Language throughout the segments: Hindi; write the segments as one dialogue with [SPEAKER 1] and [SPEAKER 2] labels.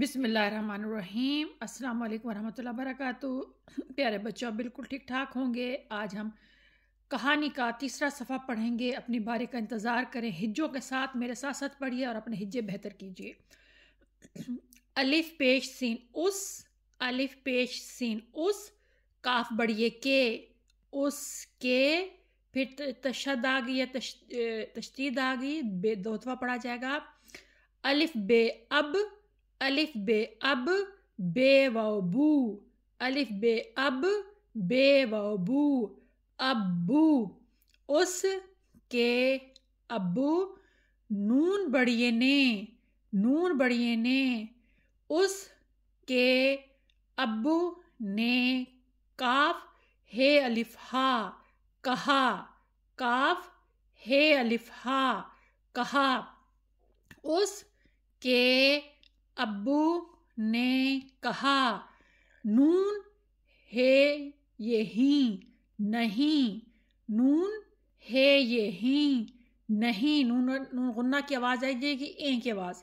[SPEAKER 1] बिसमीम अल्लाम वालेकुम वर्क प्यारे बच्चों बिल्कुल ठीक ठाक होंगे आज हम कहानी का तीसरा सफ़ा पढ़ेंगे अपनी बारी का इंतज़ार करें हिज्जों के साथ मेरे साथ साथ पढ़िए और अपने हिज्जे बेहतर कीजिए अलिफ पेश सीन उस अलिफ पेश सीन उस काफ बढ़िए के उस के फिर तशद आ गई या तश, तशदीद आ गई बे दोतवा पढ़ा जाएगा अलिफ बे अब अलिफ बे अब बे व बू अलिफ बे अब बे व बू अबू उस के अबू नून बड़िए ने नून बड़िए ने उस के अबू ने काफ हे अलिफ हा कहा काफ हे अलिफ हा कहा उस के अब्बू ने कहा नून है यही नहीं नून है यही नहीं नून नून गुन्ना की आवाज़ आई जाएगी ए की आवाज़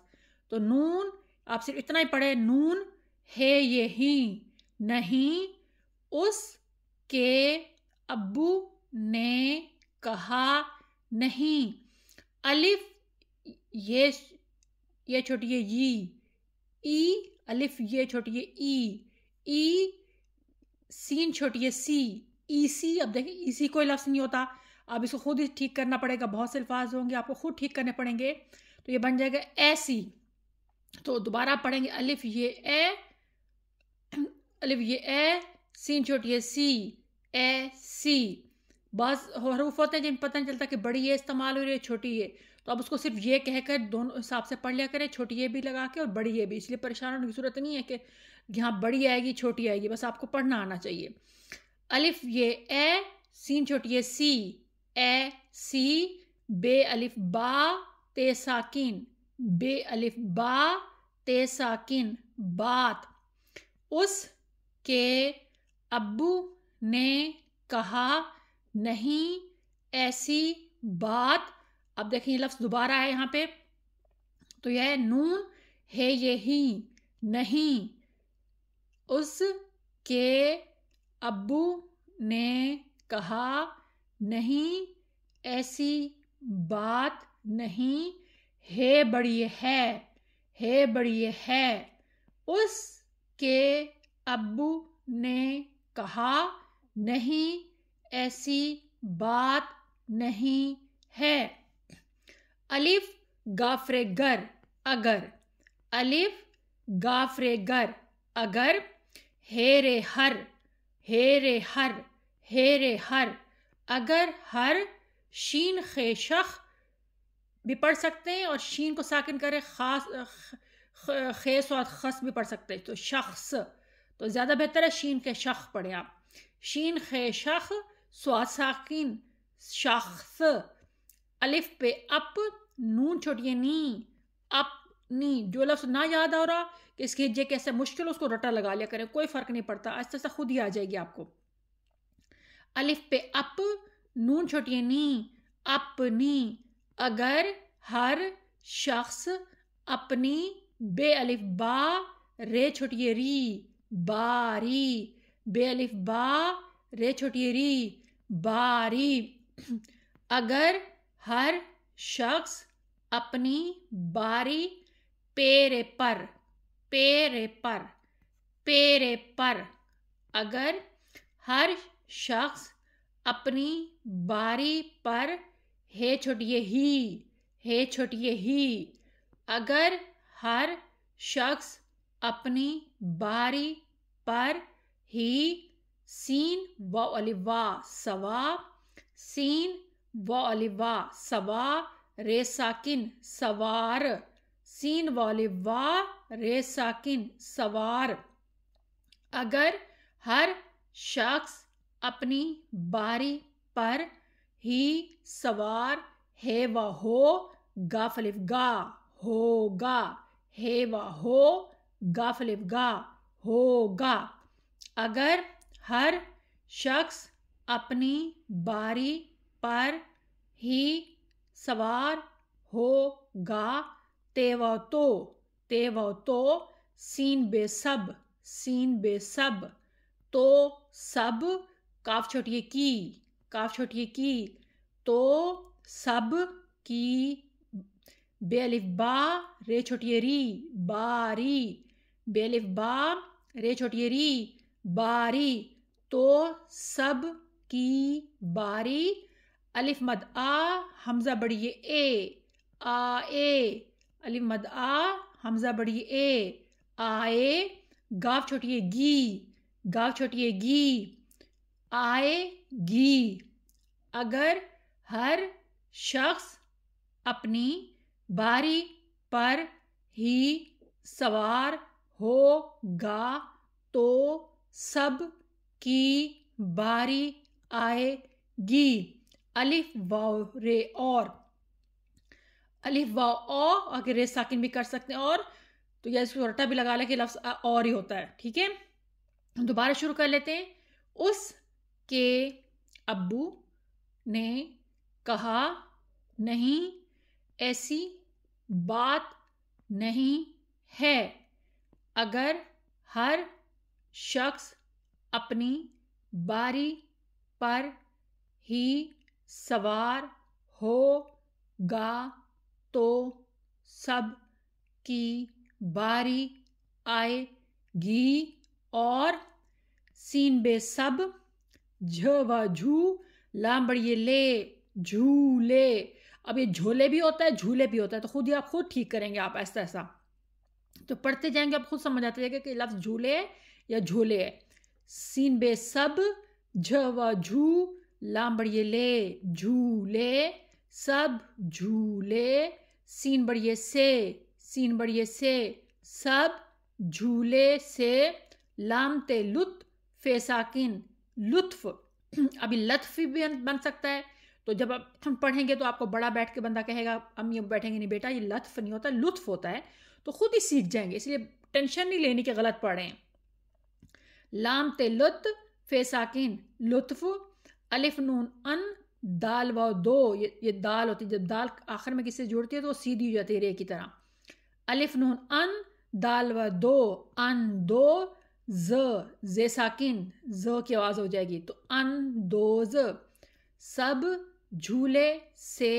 [SPEAKER 1] तो नून आप सिर्फ इतना ही पढ़े नून है यही नहीं उस के अब्बू ने कहा नहीं अलिफ ये ये छोटी है जी ई अलिफ ये छोटी है ई ई सीन छोटी है सी ई सी अब देखिए ई सी कोई लफ्ज़ नहीं होता अब इसको खुद ही ठीक करना पड़ेगा बहुत से अल्फाज होंगे आपको खुद ठीक करने पड़ेंगे तो ये बन जाएगा ए सी तो दोबारा पढ़ेंगे अलिफ ये ए अलिफ ये ए सीन छोटी है सी ए सी बस हरूफ होते हैं जिन पता नहीं चलता कि बड़ी ये इस्तेमाल हो रही है छोटी है तो अब उसको सिर्फ ये कहकर दोनों हिसाब से पढ़ लिया करें छोटी ये भी लगा के और बड़ी ये भी इसलिए परेशान होने की जरूरत नहीं है कि यहाँ बड़ी आएगी छोटी आएगी बस आपको पढ़ना आना चाहिए अलिफ ये ए सीन छोटी ये सी ए सी बे अलिफ बा ते साकिन बे अलिफ बा ते साकिन बात उस के अब्बू ने कहा नहीं ऐसी बात अब देखें ये लफ्ज़ दोबारा है यहाँ पे तो यह नून है यही नहीं उस के अबू ने कहा नहीं ऐसी बात नहीं हे बड़ी है हे बड़ी है उस के अबू ने कहा नहीं ऐसी बात नहीं है अलिफ गर अगर अलिफ गर अगर हेरे हर हे रे हर हे रे हर अगर हर शीन खे शख़ भी पढ़ सकते हैं और शीन को साकिन करें खास खे स्वाद खस भी पढ़ सकते हैं तो शख्स तो ज़्यादा बेहतर है शीन के शख पढ़ें आप शीन खे शख स्वाद साकिन शख्स अलिफ पे अप नून छोटिए नी अप नी जो लफ्ज़ ना याद आ रहा कि इसके हिज्जे कैसे मुश्किल उसको रटा लगा लिया करें कोई फ़र्क नहीं पड़ता आस्ते आस्ते खुद ही आ जाएगी आपको अलिफ पे अप नून छोटिए नी अपनी अगर हर शख्स अपनी बे अलिफ बा रे छोटिए री बारी बे अलिफ बा रे छोटिए री बारी अगर हर शख्स अपनी बारी पेरे पर पेरे पर पेरे पर अगर हर शख्स अपनी बारी पर हे छोटिए ही हे छोटिए ही अगर हर शख्स अपनी बारी पर ही सीन व अलिवा सवा सीन वालिवा सवा रे साकिन सवार सीन वालिवा रे साकिन सवार अगर हर शख्स अपनी बारी पर ही सवार है व हो गाफलिफ गा होगा हे व हो गाफलिफ गा होगा अगर हर शख्स अपनी बारी पर ही सवार होगा तेव तो तेव तो सीन बेसब सीन बेसब तो सब काफ छोटिए की काफ छोटिए की तो सब की बेलिफ बा रे छोटिए री बारी बेलिफ बा रे छोटिए री बारी तो सब की बारी अलिफ मद आ हमज़ा बड़ी ए आ ए अलिफ मद आ हमज़ा बड़ी ए आए गाव छोटिए गी गाव छोटिए गी आए गी अगर हर शख्स अपनी बारी पर ही सवार होगा तो सब की बारी आएगी अलिफ वाव रे और अलिफ वाव ओ अगर रे साकिन भी कर सकते हैं और तो यह सुरटा भी लगा लें कि लफ्ज और ही होता है ठीक है दोबारा शुरू कर लेते हैं उस के अब्बू ने कहा नहीं ऐसी बात नहीं है अगर हर शख्स अपनी बारी पर ही सवार गा तो सब की बारी आएगी और सीन बे सब झ व झू लामड़िए ले झूले अब ये झोले भी होता है झूले भी होता है तो खुद ही आप खुद ठीक करेंगे आप ऐसा ऐसा तो पढ़ते जाएंगे आप खुद समझ आते जाएगा कि लफ्ज़ झूले या झोले है सीन बे सब झ झू लाम ले झूले सब झूले सीन बढ़िए से सीन बढ़िए से सब झूले से लाम ते लुत्फ फे साकिन लुत्फ अभी लत्फ भी बन सकता है तो जब आप हम पढ़ेंगे तो आपको बड़ा बैठ के बंदा कहेगा हम बैठेंगे नहीं बेटा ये लत्फ नहीं होता लुत्फ होता है तो खुद ही सीख जाएंगे इसलिए टेंशन नहीं लेने के गलत पढ़ें लाम ते लुत्फ फे साकिन लुत्फ अलिफ नून अन दाल व दो ये ये दाल होती है जब दाल आखिर में किसी से जुड़ती है तो वो सीधी हो जाती है रे की तरह अलिफ नून अन दाल व दो अन दो ज जे साकिन ज की आवाज़ हो जाएगी तो अन दो ज सब झूले से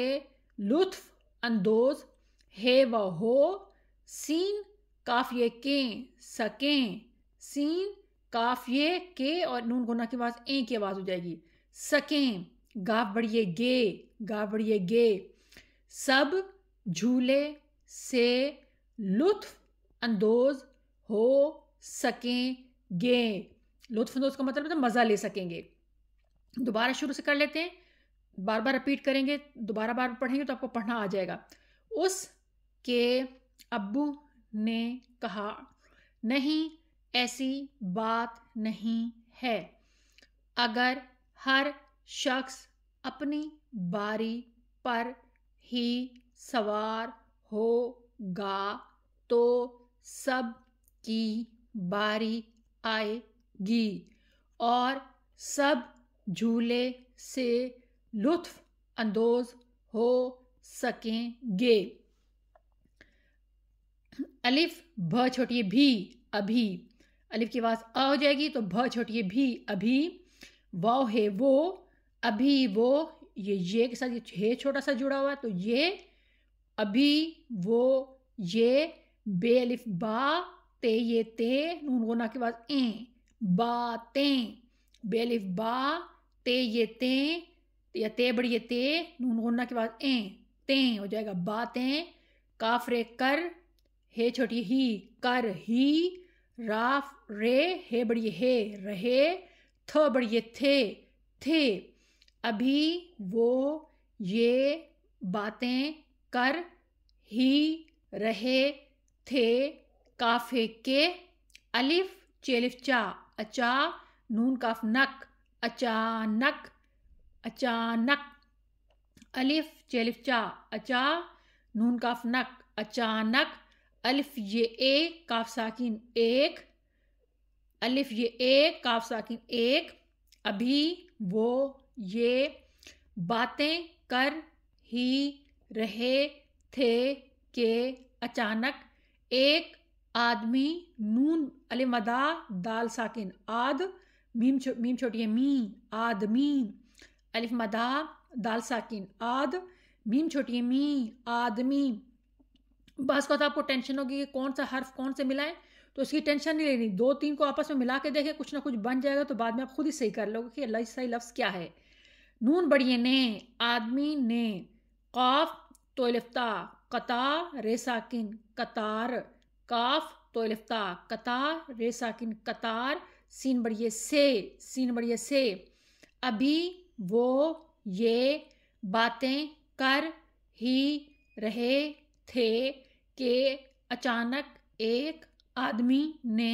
[SPEAKER 1] लुत्फ अंदोज है व हो सीन काफिये के सकें सीन काफिये के और नून गुना की आवाज़ ए की आवाज़ हो जाएगी सकें गाबड़िए गे गाबड़िए गे सब झूले से लुत्फ अंदोज हो सकेंगे लुत्फ अंदोज का मतलब तो मज़ा ले सकेंगे दोबारा शुरू से कर लेते हैं बार बार रिपीट करेंगे दोबारा बार पढ़ेंगे तो आपको पढ़ना आ जाएगा उस के अब्बू ने कहा नहीं ऐसी बात नहीं है अगर हर शख्स अपनी बारी पर ही सवार होगा तो सब की बारी आएगी और सब झूले से लुत्फ अंदोज हो सकेंगे अलिफ भ छोटिए भी अभी अलिफ की आवाज़ आ हो जाएगी तो भ छोटिए भी अभी वाव है वो अभी वो ये ये के साथ ये हे छोटा सा जुड़ा हुआ तो ये अभी वो ये बे अलिफ बा ते ये ते नून गोना के बाद ए ते बे अलिफ बा ते ये ते या ते बड़ी ये ते नून गोना के बाद ए ते हो जाएगा बातें काफ रे कर हे छोटी ही कर ही राफ रे हे बड़ी हे रहे थ बढ़िए थे थे अभी वो ये बातें कर ही रहे थे काफे के अलिफ चा अचा नून काफ नक अचानक अचानक अलिफ चा अचा नून काफ नक अचानक अलिफ ये ए काफ साकिन एक अलिफ ये एक काफ साकिन एक अभी वो ये बातें कर ही रहे थे के अचानक एक आदमी नून मदा दाल साकिन आद मीम छो, मीम छोटी है मी आदमी अलिफ मदा दाल साकिन आद मीम छोटी है मी आदमी बस को था तो आपको टेंशन होगी कि कौन सा हर्फ कौन से मिलाएं तो इसकी टेंशन नहीं लेनी दो तीन को आपस में मिला के देखें कुछ ना कुछ बन जाएगा तो बाद में आप खुद ही सही कर लोगे कि अल्लाह सही लफ्ज़ क्या है नून बढ़िए ने आदमी ने काफ तोलफ्ता कता रेसाकिन कतार काफ तोलफ्ता कता रेसाकिन कतार सीन बढ़िए से सीन बढ़िए से अभी वो ये बातें कर ही रहे थे कि अचानक एक आदमी ने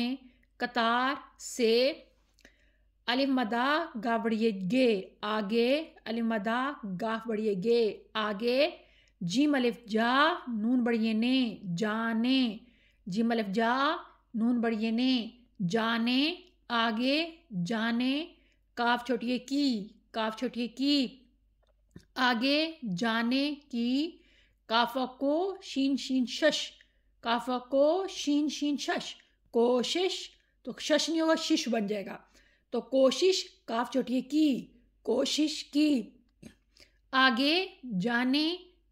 [SPEAKER 1] कतार से अलिमदा गा बढ़िए गे आगे अलिमदा गाफ बढ़िए गे आगे जी मलिफ जा नून बढ़िए ने जाने जी मलिफ जा नून बढ़िए ने जाने आगे जाने काफ छोटिए की काफ छोटिए की आगे जाने की काफ को शीन शीन शश काफा को शीन शीन शश कोशिश तो शश नहीं होगा शिश बन जाएगा तो कोशिश काफ छोटिए की कोशिश की आगे जाने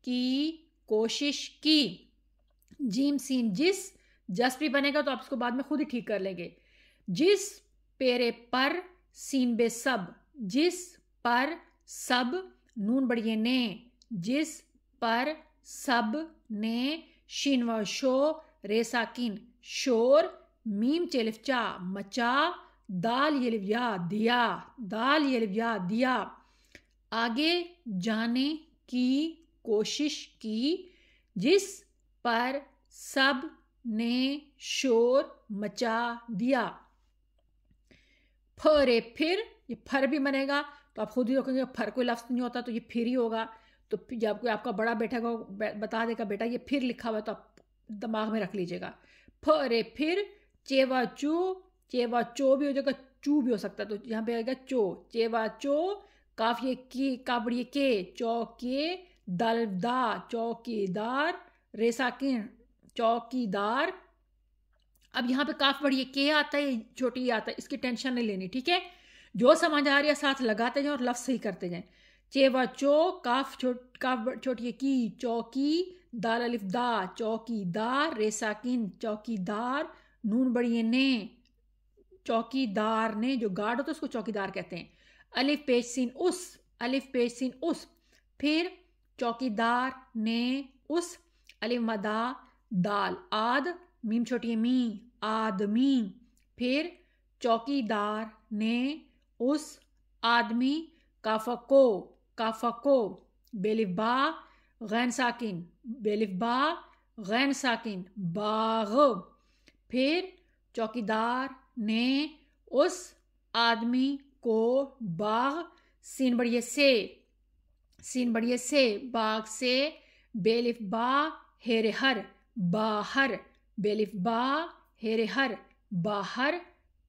[SPEAKER 1] की कोशिश की जीम सीन जिस जस भी बनेगा तो आप इसको बाद में खुद ही ठीक कर लेंगे जिस पेरे पर सीन बे सब जिस पर सब नून बढ़िए ने जिस पर सब ने शिन व शो रेसा किन शोर मीम telif cha दाल ये दिया दाल ये दिया आगे जाने की कोशिश की जिस पर सब ने शोर मचा दिया फरे फिर ये फर भी बनेगा तो आप खुद ही रखेंगे फर कोई लफ्ज़ नहीं होता तो ये फिर ही होगा तो जब कोई आपका बड़ा बेटा को बता देगा बेटा ये फिर लिखा हुआ है तो आप दिमाग में रख लीजिएगा फ रे फिर चेवा चू चेवा चो भी हो जाएगा चू भी हो सकता है तो यहाँ पे आएगा चो चेवा चो काफ ये की काबड़िए के चौके दल दा चौकीदार के चौकीदार अब यहाँ पे काफ बढ़िए के आता है छोटी आता है इसकी टेंशन नहीं लेनी ठीक है जो समझ आ रही है साथ लगाते जाएं और लफ्ज़ सही करते जाएं चेवा चो काफ छोट काफ छोटिए की चौकी दाल अलिफ दा चौकीदार रे साकिन चौकीदार नून बड़िए ने चौकीदार ने जो गार्ड होता तो है उसको चौकीदार कहते हैं अलिफ पेश सीन उस अलिफ पेश सीन उस फिर चौकीदार ने उस अलिफ मदा दाल आद मीम छोटी मी आदमी फिर चौकीदार ने उस आदमी काफा को काफ़को बेलिफ बा गैन साकिन बेलिफ बा गैन साकिन बाग फिर चौकीदार ने उस आदमी को बाग सीन बढ़िए से सीन बढ़िए से बाग से बेलिफ बा हेरे हर बाहर बेलिफ बा हेरे हर बाहर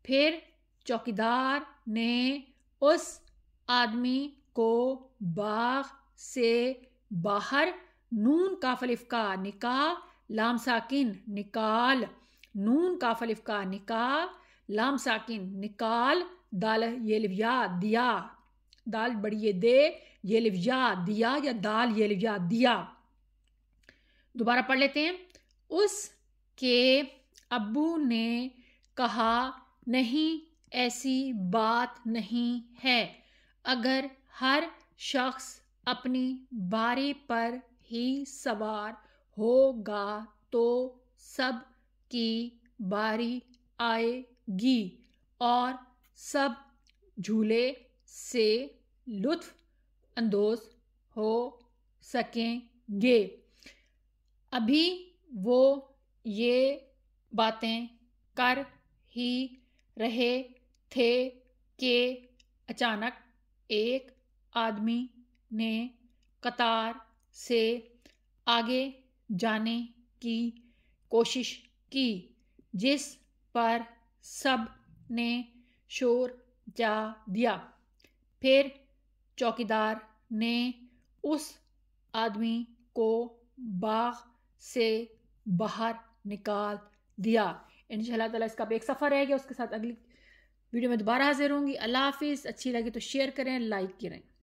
[SPEAKER 1] फिर चौकीदार ने उस आदमी को बाग से बाहर नून काफलिफ का निकाह लाम साकिन निकाल नून काफलिफ का निकाह लाम साकिन निकाल दाल ये लिविया दिया दाल बड़ी दे ये लिविया दिया या दाल ये लिविया दिया दोबारा पढ़ लेते हैं उस के अबू ने कहा नहीं ऐसी बात नहीं है अगर हर शख्स अपनी बारी पर ही सवार होगा तो सब की बारी आएगी और सब झूले से लुत्फ अंदोज हो सकेंगे अभी वो ये बातें कर ही रहे थे कि अचानक एक आदमी ने कतार से आगे जाने की कोशिश की जिस पर सब ने शोर जा दिया फिर चौकीदार ने उस आदमी को बाघ से बाहर निकाल दिया इन ताला इसका एक सफ़र रहेगा उसके साथ अगली वीडियो में दोबारा हाजिर होंगी अल्लाह हाफिज़ अच्छी लगी तो शेयर करें लाइक करें